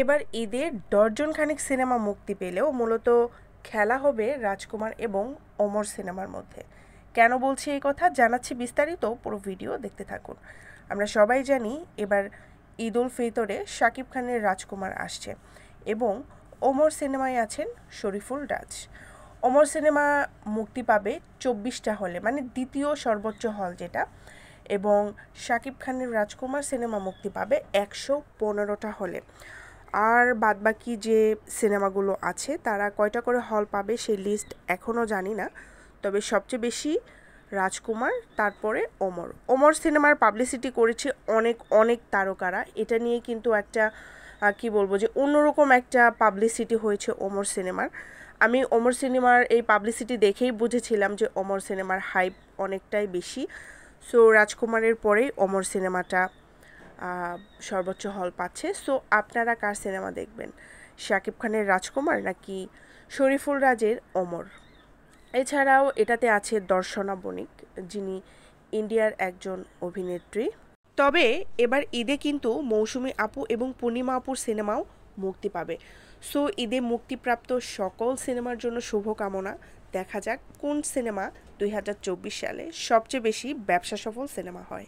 এবার ঈদে ডর্জনখানিক সিনেমা মুক্তি পেলেও মূলত খেলা হবে রাজকুমার এবং অমর সিনেমার মধ্যে কেন বলছি এই কথা জানাচ্ছি বিস্তারিত পুরো ভিডিও দেখতে থাকুন আমরা সবাই জানি এবার ঈদ উল ফিতরে শাকিব খানের রাজকুমার আসছে এবং ওমর সিনেমায় আছেন শরীফুল রাজ ওমর সিনেমা মুক্তি পাবে চব্বিশটা হলে মানে দ্বিতীয় সর্বোচ্চ হল যেটা এবং শাকিব খানের রাজকুমার সিনেমা মুক্তি পাবে একশো পনেরোটা হলে আর বাদবাকি যে সিনেমাগুলো আছে তারা কয়টা করে হল পাবে সেই লিস্ট এখনও জানি না তবে সবচেয়ে বেশি রাজকুমার তারপরে ওমর ওমর সিনেমার পাবলিসিটি করেছে অনেক অনেক তারকারা এটা নিয়ে কিন্তু একটা কি বলবো যে অন্যরকম একটা পাবলিসিটি হয়েছে ওমর সিনেমার আমি ওমর সিনেমার এই পাবলিসিটি দেখেই বুঝেছিলাম যে ওমর সিনেমার হাইপ অনেকটাই বেশি সো রাজকুমারের পরেই অমর সিনেমাটা সর্বোচ্চ হল পাচ্ছে সো আপনারা কার সিনেমা দেখবেন শাকিব খানের রাজকুমার নাকি শরীফুল রাজের অমর এছাড়াও এটাতে আছে দর্শনা বণিক যিনি ইন্ডিয়ার একজন অভিনেত্রী তবে এবার ঈদে কিন্তু মৌসুমি আপু এবং পূর্ণিমা আপুর সিনেমাও মুক্তি পাবে সো ঈদে মুক্তিপ্রাপ্ত সকল সিনেমার জন্য শুভকামনা দেখা যাক কোন সিনেমা দুই সালে সবচেয়ে বেশি ব্যবসা সফল সিনেমা হয়